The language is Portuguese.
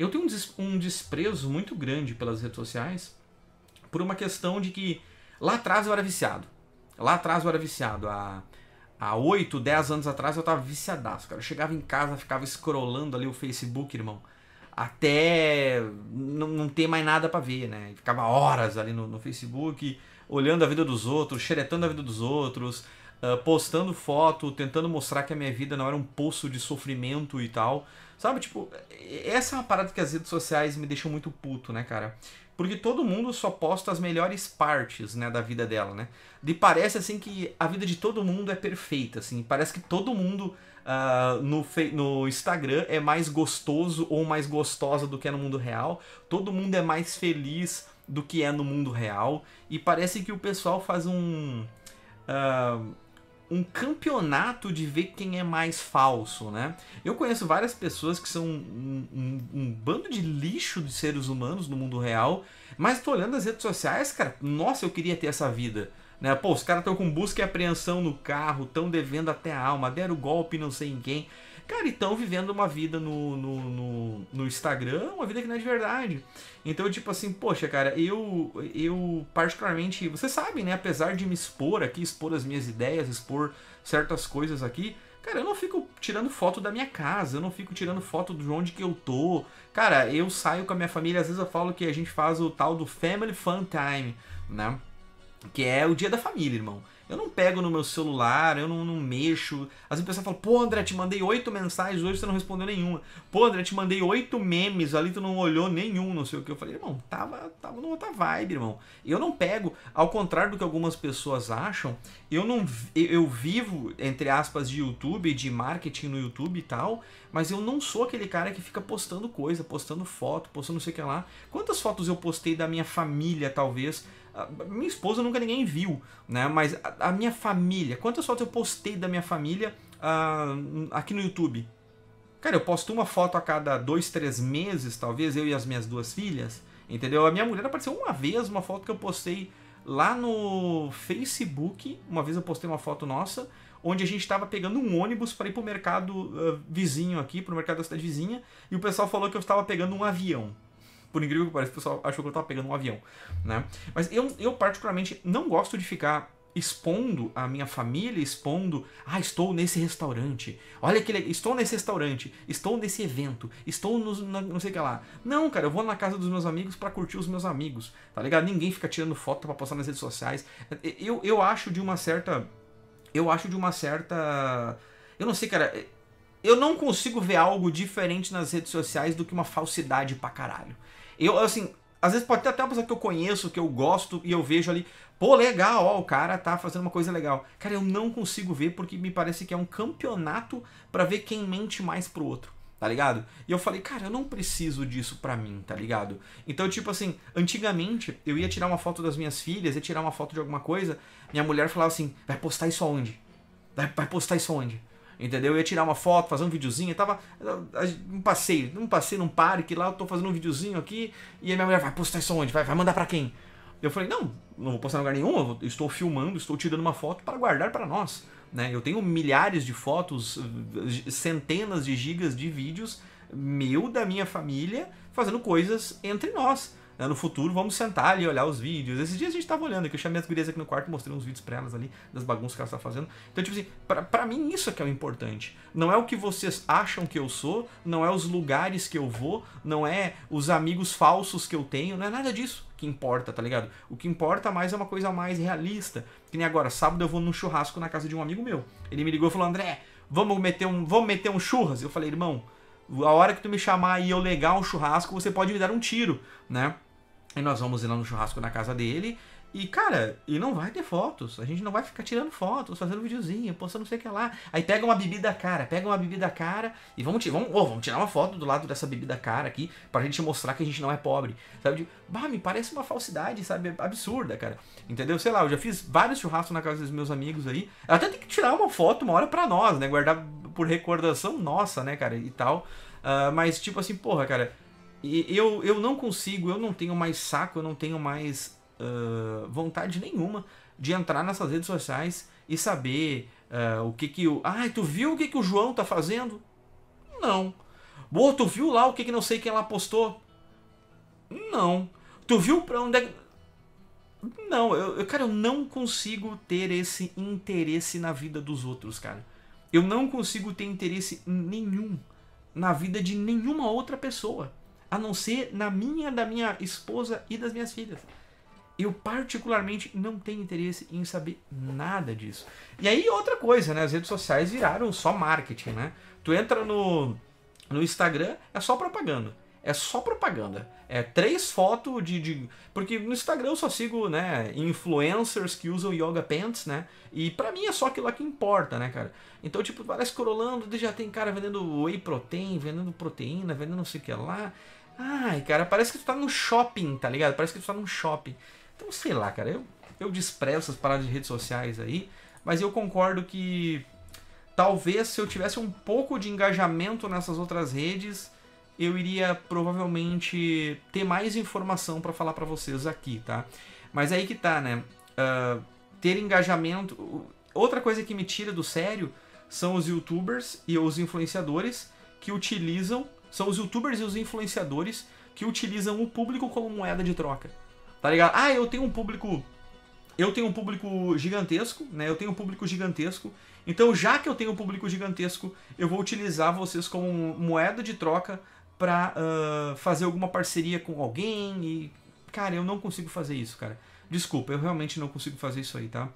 Eu tenho um, des um desprezo muito grande pelas redes sociais por uma questão de que lá atrás eu era viciado. Lá atrás eu era viciado. Há, há 8, 10 anos atrás eu tava viciadaço, cara. Eu chegava em casa, ficava scrollando ali o Facebook, irmão. Até não, não ter mais nada para ver, né? Ficava horas ali no, no Facebook, olhando a vida dos outros, xeretando a vida dos outros, ah, postando foto, tentando mostrar que a minha vida não era um poço de sofrimento e tal. Sabe, tipo, essa é uma parada que as redes sociais me deixam muito puto, né, cara? Porque todo mundo só posta as melhores partes, né, da vida dela, né? E parece, assim, que a vida de todo mundo é perfeita, assim. Parece que todo mundo Uh, no, no Instagram é mais gostoso ou mais gostosa do que é no mundo real. Todo mundo é mais feliz do que é no mundo real. E parece que o pessoal faz um. Uh, um campeonato de ver quem é mais falso, né? Eu conheço várias pessoas que são um, um, um, bando de lixo de seres humanos no mundo real, mas tô olhando as redes sociais, cara, nossa, eu queria ter essa vida. Né? Pô, os caras estão com busca e apreensão no carro, estão devendo até a alma, deram golpe não sei em quem. Cara, e estão vivendo uma vida no, no, no Instagram, uma vida que não é de verdade. Então, tipo assim, poxa, cara, eu, eu particularmente, você sabe, né? Apesar de me expor aqui, expor as minhas ideias, expor certas coisas aqui, Cara, eu não fico tirando foto da minha casa, eu não fico tirando foto de onde que eu tô. Cara, eu saio com a minha família, às vezes eu falo que a gente faz o tal do Family Fun Time, né? Que é o dia da família, irmão. Eu não pego no meu celular, eu não, não mexo. Às vezes o fala, pô, André, te mandei oito mensagens hoje, você não respondeu nenhuma. Pô, André, te mandei oito memes, ali tu não olhou nenhum, não sei o que. Eu falei, irmão, tava, tava numa outra vibe, irmão. Eu não pego, ao contrário do que algumas pessoas acham, eu não eu vivo, entre aspas, de YouTube, de marketing no YouTube e tal, mas eu não sou aquele cara que fica postando coisa, postando foto, postando não sei o que lá. Quantas fotos eu postei da minha família, talvez? minha esposa nunca ninguém viu, né? Mas a, a minha família, quantas fotos eu postei da minha família uh, aqui no YouTube? Cara, eu posto uma foto a cada dois, três meses, talvez, eu e as minhas duas filhas, entendeu? A minha mulher apareceu uma vez, uma foto que eu postei lá no Facebook, uma vez eu postei uma foto nossa, onde a gente estava pegando um ônibus para ir para o mercado uh, vizinho aqui, para o mercado da cidade vizinha, e o pessoal falou que eu estava pegando um avião por incrível que pareça, o pessoal achou que eu tava pegando um avião, né? Mas eu, eu particularmente não gosto de ficar expondo a minha família, expondo, ah, estou nesse restaurante, olha que legal, estou nesse restaurante, estou nesse evento, estou no, no não sei o que lá. Não, cara, eu vou na casa dos meus amigos para curtir os meus amigos, tá ligado? Ninguém fica tirando foto para postar nas redes sociais. Eu, eu acho de uma certa, eu acho de uma certa, eu não sei, cara, eu não consigo ver algo diferente nas redes sociais do que uma falsidade pra caralho. Eu, assim, às vezes pode ter até uma pessoa que eu conheço, que eu gosto e eu vejo ali, pô, legal, ó, o cara tá fazendo uma coisa legal. Cara, eu não consigo ver porque me parece que é um campeonato para ver quem mente mais pro outro. Tá ligado? E eu falei, cara, eu não preciso disso pra mim, tá ligado? Então, tipo assim, antigamente eu ia tirar uma foto das minhas filhas, ia tirar uma foto de alguma coisa, minha mulher falava assim: vai postar isso aonde? Vai, vai postar isso aonde? entendeu? Eu ia tirar uma foto, fazer um videozinho, eu tava um passeio, um passeio num parque lá, eu tô fazendo um videozinho aqui, e a minha mulher vai postar isso onde? Vai, vai mandar para quem? Eu falei, não, não vou postar em lugar nenhum, eu estou filmando, estou tirando uma foto para guardar para nós. Né? Eu tenho milhares de fotos, centenas de gigas de vídeos meu, da minha família, fazendo coisas entre nós né, no futuro, vamos sentar ali e olhar os vídeos. Esses dias a gente tava olhando, que eu chamei as gurias aqui no quarto, mostrei uns vídeos pra elas ali, das bagunças que elas estão fazendo. Então, tipo assim, pra, pra mim isso é que é o importante. Não é o que vocês acham que eu sou, não é os lugares que eu vou, não é os amigos falsos que eu tenho, não é nada disso que importa, tá ligado? O que importa mais é uma coisa mais realista. Que nem agora, sábado eu vou num churrasco na casa de um amigo meu. Ele me ligou e falou, André, vamos meter um, vamos meter um churras? Eu falei, irmão, a hora que tu me chamar e eu legar um churrasco, você pode me dar um tiro, né? E nós vamos ir lá no churrasco na casa dele. E, cara, e não vai ter fotos. A gente não vai ficar tirando fotos, fazendo videozinho, postando não sei o que lá. Aí pega uma bebida cara, pega uma bebida cara e vamos, vamos, oh, vamos tirar uma foto do lado dessa bebida cara aqui pra gente mostrar que a gente não é pobre. Sabe? De, bah, me parece uma falsidade, sabe? Absurda, cara. Entendeu? Sei lá, eu já fiz vários churrascos na casa dos meus amigos aí. Eu até tem que tirar uma foto uma hora pra nós, né? Guardar por recordação nossa, né, cara? E tal. Uh, mas, tipo assim, porra, cara e eu, eu não consigo, eu não tenho mais saco, eu não tenho mais uh, vontade nenhuma de entrar nessas redes sociais e saber uh, o que que o. Ai, ah, tu viu o que que o João tá fazendo? Não. Boa, tu viu lá o que que não sei quem lá postou? Não. Tu viu pra onde é que. Não, eu, eu, cara, eu não consigo ter esse interesse na vida dos outros, cara. Eu não consigo ter interesse nenhum na vida de nenhuma outra pessoa a não ser na minha, da minha esposa e das minhas filhas. Eu particularmente não tenho interesse em saber nada disso. E aí outra coisa, né? As redes sociais viraram só marketing, né? Tu entra no, no Instagram, é só propaganda. É só propaganda. É três fotos de, de, Porque no Instagram eu só sigo, né, influencers que usam yoga pants, né? E para mim é só aquilo lá que importa, né, cara? Então, tipo, parece corolando, já tem cara vendendo whey protein, vendendo proteína, vendendo não sei o que lá. Ai, cara, parece que tu tá no shopping, tá ligado? Parece que tu tá num shopping. Então, sei lá, cara, eu, eu desprezo essas paradas de redes sociais aí, mas eu concordo que talvez se eu tivesse um pouco de engajamento nessas outras redes, eu iria provavelmente ter mais informação para falar para vocês aqui, tá? Mas aí que tá, né? Uh, ter engajamento. Outra coisa que me tira do sério são os youtubers e os influenciadores que utilizam são os youtubers e os influenciadores que utilizam o público como moeda de troca. Tá ligado? Ah, eu tenho um público. Eu tenho um público gigantesco, né? Eu tenho um público gigantesco. Então, já que eu tenho um público gigantesco, eu vou utilizar vocês como moeda de troca para uh, ah, fazer alguma parceria com alguém e. Cara, eu não consigo fazer isso, cara. Desculpa, eu realmente não consigo fazer isso aí, tá?